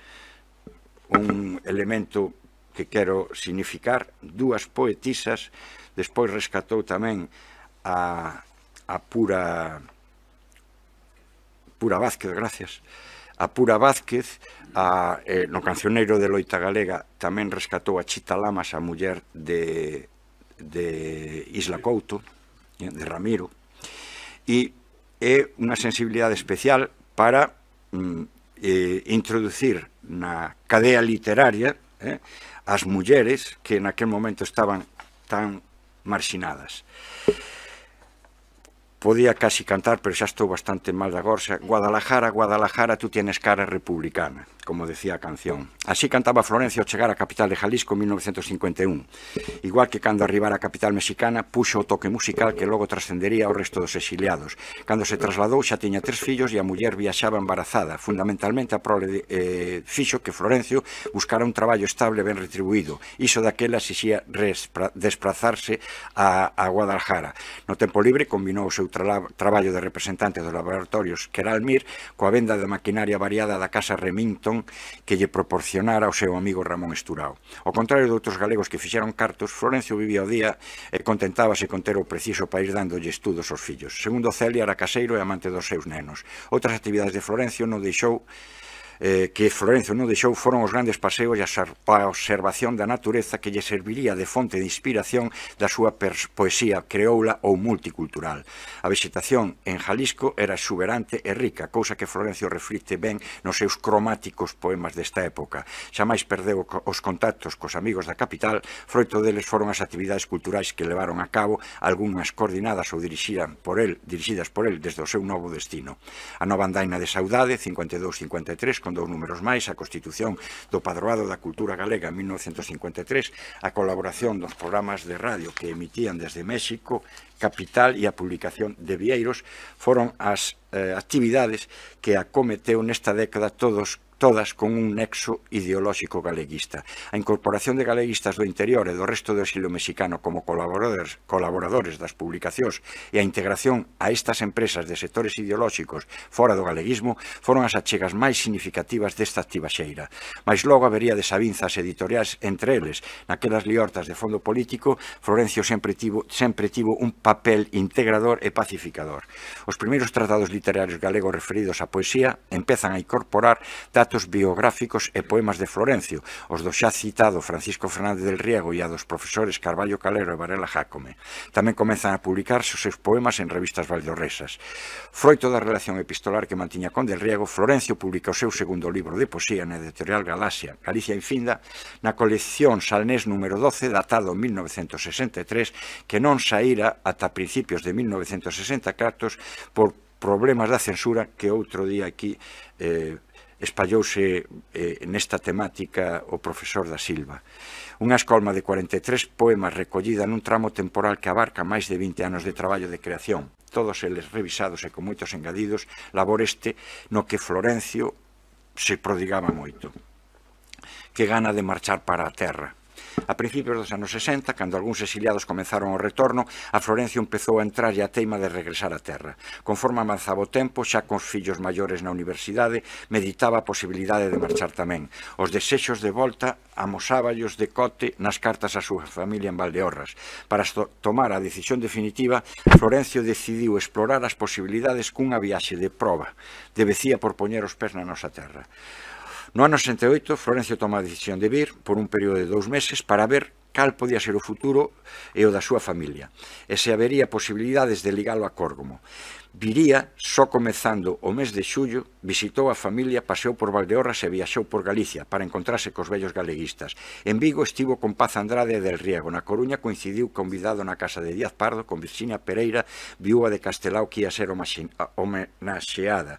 un elemento que quero significar, dúas poetisas, despois rescatou tamén a, a pura pura Vázquez, gracias, a Pura Vázquez, a, eh, no cancioneiro de Loita Galega, tamén rescatou a Chita Lamas, a muller de de Isla Couto, de Ramiro, e é unha sensibilidade especial para mm, eh, introducir na cadea literaria eh, as mulleres que naquel momento estaban tan marxinadas podía casi cantar, pero xa estou bastante mal da gorxa, Guadalajara, Guadalajara, tú tienes cara republicana, como decía a canción. Así cantaba Florencio ao chegar á capital de Jalisco en 1951. Igual que cando arribara a capital mexicana, puxo o toque musical que logo trascendería ao resto dos exiliados. Cando se trasladou xa tiña tres fillos e a muller viaxaba embarazada. Fundamentalmente a prole eh, fixo que Florencio buscara un traballo estable ben retribuído. Iso daquela exixía desplazarse a, a Guadalajara. No tempo libre combinou o seu tra traballo de representante dos laboratorios Almir coa venda de maquinaria variada da Casa Remington que lle proporcionara ao seu amigo Ramón Esturao. Ao contrario de outros galegos que fixeron cartos, Florencio vivía o día e contentábase con ter o preciso para ir dándolle estudos aos fillos. Segundo Celia, era caseiro e amante dos seus nenos. Outras actividades de Florencio non deixou eh, que Florencio non deixou foron os grandes paseos e a observación da natureza que lle serviría de fonte de inspiración da súa poesía creoula ou multicultural. A vegetación en Jalisco era exuberante e rica, cousa que Florencio reflicte ben nos seus cromáticos poemas desta época. Xa máis perdeu os contactos cos amigos da capital, froito deles foron as actividades culturais que levaron a cabo, algunhas coordinadas ou dirixidas por el, dirixidas por el desde o seu novo destino. A nova andaina de saudade, 52-53, con dous números máis, a Constitución do Padroado da Cultura Galega en 1953, a colaboración dos programas de radio que emitían desde México, Capital e a publicación de Vieiros foron as eh, actividades que acometeu nesta década todos todas con un nexo ideolóxico galeguista. A incorporación de galeguistas do interior e do resto do exilio mexicano como colaboradores, colaboradores das publicacións e a integración a estas empresas de sectores ideolóxicos fora do galeguismo foron as achegas máis significativas desta activa xeira. Mas logo habería desavinzas editoriais entre eles. Naquelas liortas de fondo político, Florencio sempre tivo, sempre tivo un papel integrador e pacificador. Os primeiros tratados literarios galegos referidos á poesía empezan a incorporar relatos biográficos e poemas de Florencio, os do xa citado Francisco Fernández del Riego e a dos profesores Carballo Calero e Varela Jácome. Tamén comezan a publicarse os seus poemas en revistas valdorresas. Froito da relación epistolar que mantiña con del Riego, Florencio publica o seu segundo libro de poesía na editorial Galaxia, Galicia Infinda, na colección Salnés número 12, datado en 1963, que non saíra ata principios de 1960 cartos por problemas da censura que outro día aquí eh, espallouse eh, nesta temática o profesor da Silva. Unha escolma de 43 poemas recollida nun tramo temporal que abarca máis de 20 anos de traballo de creación, todos eles revisados e con moitos engadidos, labor este no que Florencio se prodigaba moito. Que gana de marchar para a terra, A principios dos anos 60, cando algúns exiliados comenzaron o retorno, a Florencio empezou a entrar e a teima de regresar á terra. Conforme avanzaba o tempo, xa cos fillos maiores na universidade, meditaba a posibilidade de marchar tamén. Os desexos de volta amosáballos de cote nas cartas á súa familia en Valdeorras. Para tomar a decisión definitiva, Florencio decidiu explorar as posibilidades cunha viaxe de proba. Debecía por poñer os pés na nosa terra. No ano 68, Florencio toma a decisión de vir por un período de dous meses para ver cal podía ser o futuro e o da súa familia, e se habería posibilidades de ligalo a Córgomo. Viría, só comezando o mes de xullo, visitou a familia, paseou por Valdeorras e viaxou por Galicia para encontrarse cos vellos galeguistas. En Vigo estivo con Paz Andrade del Riego. Na Coruña coincidiu convidado na casa de Díaz Pardo con Virxinia Pereira, viúva de Castelao que ia ser homenaxeada.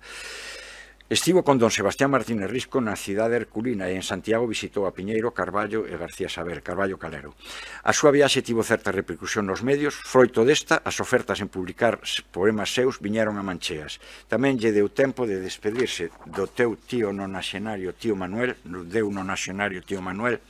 Estivo con don Sebastián Martínez Risco na cidade herculina e en Santiago visitou a Piñeiro, Carballo e García Saber, Carballo Calero. A súa viaxe tivo certa repercusión nos medios, froito desta, as ofertas en publicar poemas seus viñeron a mancheas. Tamén lle deu tempo de despedirse do teu tío nonaxenario tío Manuel, do teu nonaxenario tío Manuel.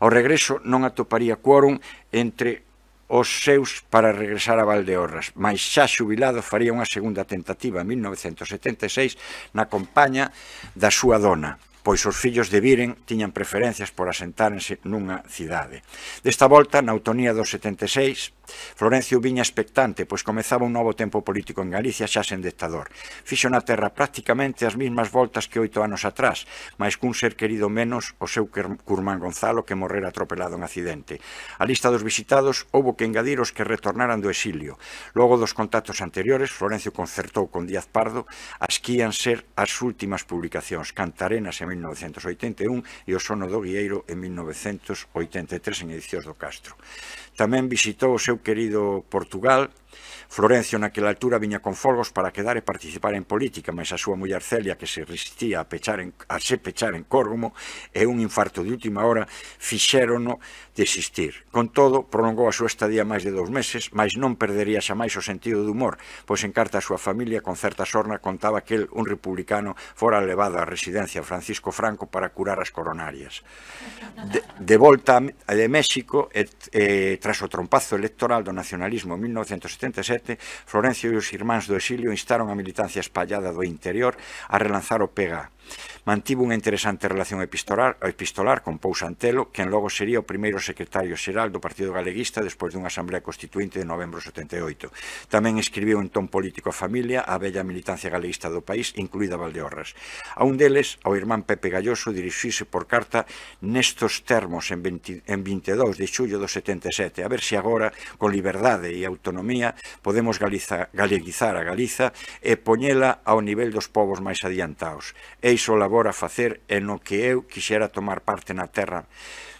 Ao regreso non atoparía quórum entre os seus para regresar a Valdeorras, mas xa xubilado faría unha segunda tentativa en 1976 na compaña da súa dona, pois os fillos de Viren tiñan preferencias por asentárense nunha cidade. Desta volta, na autonía dos 76, Florencio viña expectante, pois comezaba un novo tempo político en Galicia xa sen dictador. Fixo na terra prácticamente as mesmas voltas que oito anos atrás, mas cun ser querido menos o seu curmán Gonzalo que morrer atropelado en accidente. A lista dos visitados houbo que engadir os que retornaran do exilio. Logo dos contactos anteriores, Florencio concertou con Díaz Pardo as que ian ser as últimas publicacións, Cantarenas en 1981 e O sono do Guieiro en 1983 en Edicións do Castro. Tamén visitou o seu querido Portugal Florencio naquela altura viña con folgos para quedar e participar en política, mas a súa muller Celia, que se resistía a, pechar en, a se pechar en Córgomo, e un infarto de última hora fixérono desistir. Con todo, prolongou a súa estadía máis de dous meses, mas non perdería xa máis o sentido do humor, pois en carta a súa familia, con certa sorna, contaba que el, un republicano, fora levado á residencia Francisco Franco para curar as coronarias. De, de volta a de México, et, eh, tras o trompazo electoral do nacionalismo en 1970, 1987, Florencio e os irmáns do exilio instaron a militancia espallada do interior a relanzar o PEGA Mantivo unha interesante relación epistolar, epistolar con Pou Santelo, quen logo sería o primeiro secretario xeral do Partido Galeguista despois dunha asamblea constituinte de novembro 78. Tamén escribiu en ton político a familia a bella militancia galeguista do país, incluída Valdeorras. A un deles, ao irmán Pepe Galloso, dirixise por carta nestos termos en, 20, en 22 de xullo do 77, a ver se agora, con liberdade e autonomía, podemos galiza, galeguizar a Galiza e poñela ao nivel dos povos máis adiantados. Eis deixo o labor a facer e no que eu quixera tomar parte na terra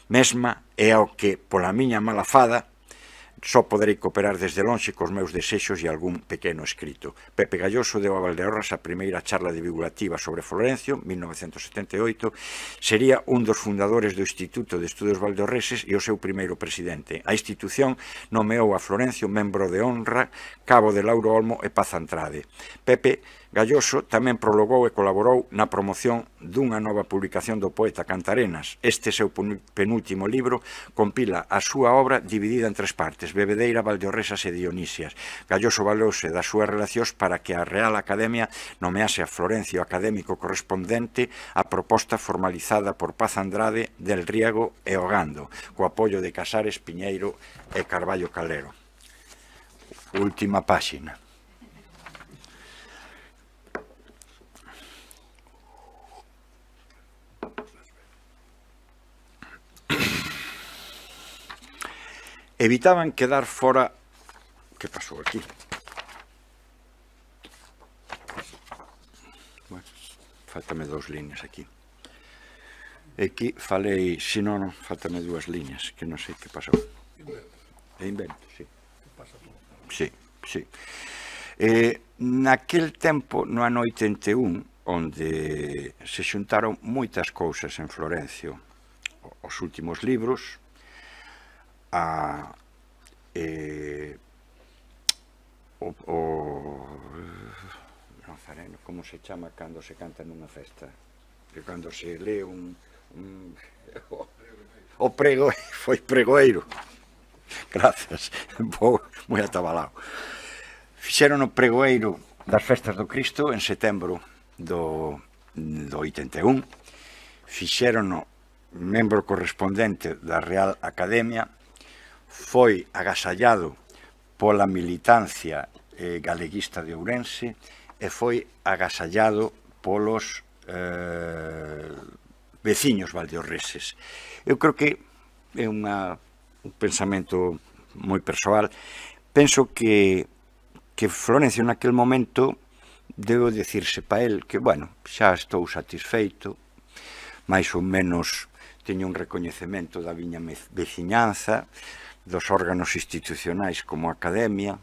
mesma é ao que, pola miña mala fada, só poderei cooperar desde lonxe cos meus desexos e algún pequeno escrito. Pepe Galloso deu a Valdeorras a primeira charla divulgativa sobre Florencio, 1978, sería un dos fundadores do Instituto de Estudos Valdeorreses e o seu primeiro presidente. A institución nomeou a Florencio membro de honra, cabo de Lauro Olmo e Paz Andrade. Pepe Galloso tamén prologou e colaborou na promoción dunha nova publicación do poeta Cantarenas. Este seu penúltimo libro compila a súa obra dividida en tres partes, Bebedeira, Valdeorresas e Dionisias. Galloso valouse das súas relacións para que a Real Academia nomease a Florencio académico correspondente a proposta formalizada por Paz Andrade del Riego e Ogando, co apoio de Casares Piñeiro e Carballo Calero. Última páxina. evitaban quedar fora que pasou aquí bueno, faltame dous líneas aquí aquí falei, si non, non faltame dúas líneas que non sei que pasou é invento, si si, si eh, naquel tempo, no ano 81 onde se xuntaron moitas cousas en Florencio os últimos libros a eh, o, o nazareno, como se chama cando se canta nunha festa? Que cando se lê un, un o, o prego foi pregoeiro. Grazas, vou moi atabalado. Fixeron o pregoeiro das festas do Cristo en setembro do, do 81. Fixeron membro correspondente da Real Academia foi agasallado pola militancia eh, galeguista de Ourense e foi agasallado polos eh, veciños valdeorreses. Eu creo que é unha, un pensamento moi persoal. Penso que, que Florencio naquel momento debo decirse pa el que, bueno, xa estou satisfeito, máis ou menos teño un recoñecemento da viña veciñanza, dos órganos institucionais como a Academia,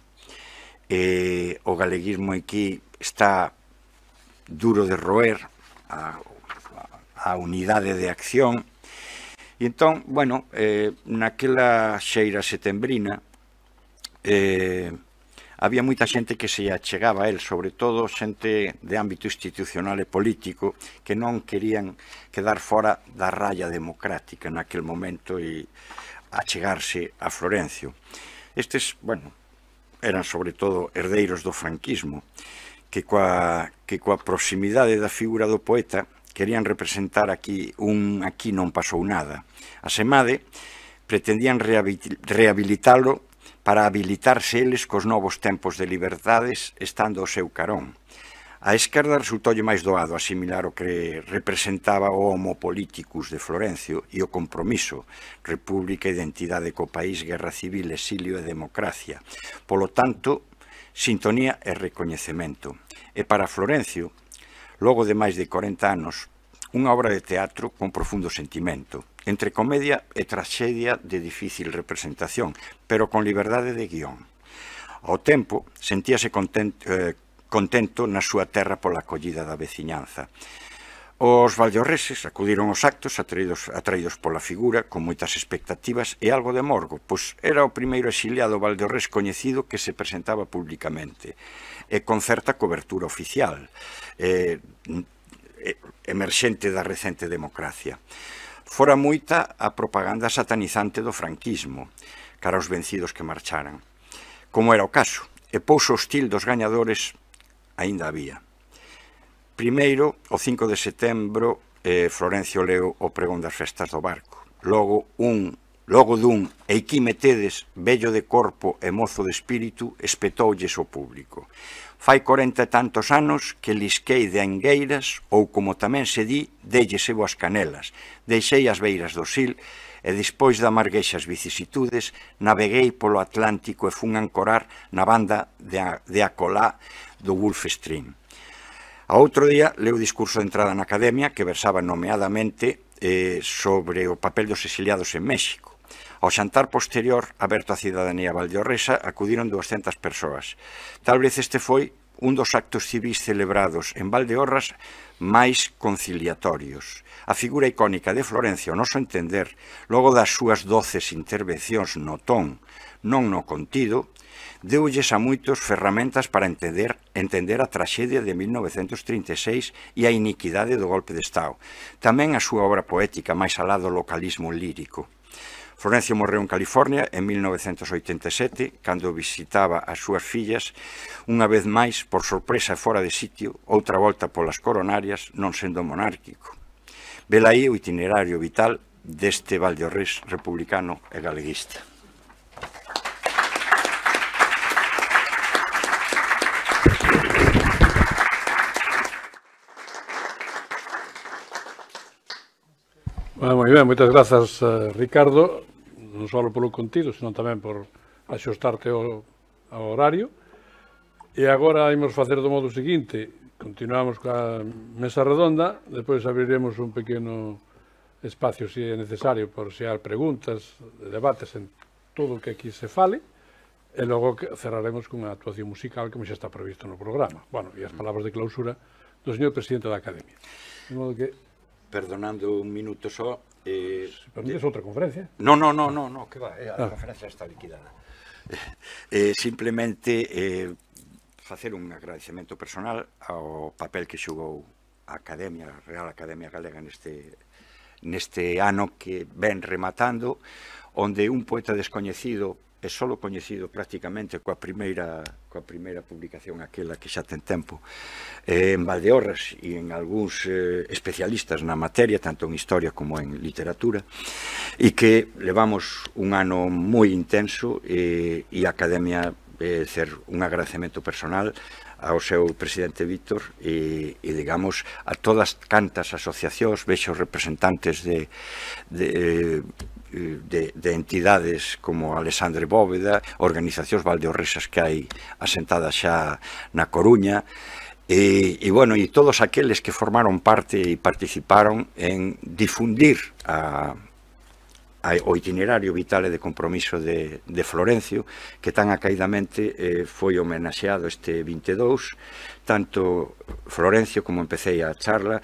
eh, o galeguismo aquí está duro de roer a, a unidade de acción e entón, bueno, eh, naquela xeira setembrina eh, había moita xente que se achegaba a él, sobre todo xente de ámbito institucional e político que non querían quedar fora da raya democrática naquel momento e a chegarse a Florencio. Estes, bueno, eran sobre todo herdeiros do franquismo, que coa, que coa proximidade da figura do poeta querían representar aquí un aquí non pasou nada. A Semade pretendían rehabilitalo para habilitarse eles cos novos tempos de liberdades estando o seu carón. A esquerda resultoulle máis doado asimilar o que representaba o homo politicus de Florencio e o compromiso, república, identidade co país, guerra civil, exilio e democracia. Polo tanto, sintonía e recoñecemento. E para Florencio, logo de máis de 40 anos, unha obra de teatro con profundo sentimento, entre comedia e traxedia de difícil representación, pero con liberdade de guión. Ao tempo, sentíase contento, eh, contento na súa terra pola acollida da veciñanza. Os valdeorreses acudiron aos actos atraídos, atraídos pola figura con moitas expectativas e algo de morgo, pois era o primeiro exiliado valdeorres coñecido que se presentaba públicamente e con certa cobertura oficial, eh, emerxente da recente democracia. Fora moita a propaganda satanizante do franquismo cara aos vencidos que marcharan, como era o caso, e pouso hostil dos gañadores aínda había. Primeiro, o 5 de setembro, eh, Florencio leu o pregón das festas do barco. Logo, un Logo dun, e aquí metedes, vello de corpo e mozo de espírito, espetoulles o público. Fai corenta e tantos anos que lisquei de angueiras, ou como tamén se di, delles sebo as canelas, deixei as beiras do sil, e despois da marguexas vicisitudes, naveguei polo Atlántico e fun ancorar na banda de, de Acolá, do Wolf Stream. A outro día leu o discurso de entrada na Academia que versaba nomeadamente eh, sobre o papel dos exiliados en México. Ao xantar posterior aberto á cidadanía valdeorresa acudiron 200 persoas. Tal vez este foi un dos actos civis celebrados en Valdeorras máis conciliatorios. A figura icónica de Florencio, ao noso entender, logo das súas doces intervencións no ton, non no contido, Deulles a moitos ferramentas para entender, entender a traxedia de 1936 e a iniquidade do golpe de Estado. Tamén a súa obra poética máis alá do localismo lírico. Florencio morreu en California en 1987, cando visitaba as súas fillas, unha vez máis, por sorpresa e fora de sitio, outra volta polas coronarias, non sendo monárquico. Velaí o itinerario vital deste Valdorrés republicano e galeguista. Bueno, moi ben, moitas grazas, eh, Ricardo, non só polo contido, senón tamén por axustarte ao, ao horario. E agora imos facer do modo seguinte, continuamos coa mesa redonda, depois abriremos un pequeno espacio, se é necesario, por xear preguntas, debates en todo o que aquí se fale, e logo cerraremos cunha actuación musical como xa está previsto no programa. Bueno, e as mm. palabras de clausura do señor presidente da Academia. De modo que perdonando un minuto só... Eh, Se outra conferencia? Non, non, non, non, no, que va, eh, a ah. conferencia está liquidada. <laughs> Eh, simplemente eh, facer un agradecemento personal ao papel que xogou a Academia, a Real Academia Galega neste, neste ano que ven rematando, onde un poeta descoñecido é só coñecido prácticamente coa primeira coa primeira publicación aquela que xa ten tempo eh, en Valdeorras e en algúns eh, especialistas na materia tanto en historia como en literatura e que levamos un ano moi intenso eh, e a Academia eh, un agradecemento personal ao seu presidente Víctor e, e digamos a todas cantas asociacións, vexo representantes de, de eh, Eh, de, de entidades como Alexandre Bóveda, organizacións valdeorresas que hai asentadas xa na Coruña, E, e, bueno, e todos aqueles que formaron parte e participaron en difundir a, a, o itinerario e de compromiso de, de Florencio, que tan acaidamente eh, foi homenaxeado este 22, tanto Florencio como empecé a charla,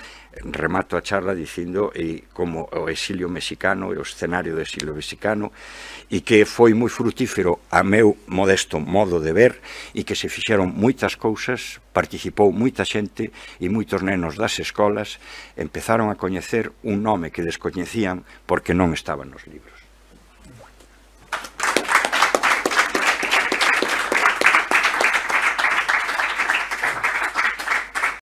remato a charla dicindo e como o exilio mexicano e o escenario do exilio mexicano e que foi moi frutífero a meu modesto modo de ver e que se fixeron moitas cousas, participou moita xente e moitos nenos das escolas empezaron a coñecer un nome que descoñecían porque non estaba nos libros.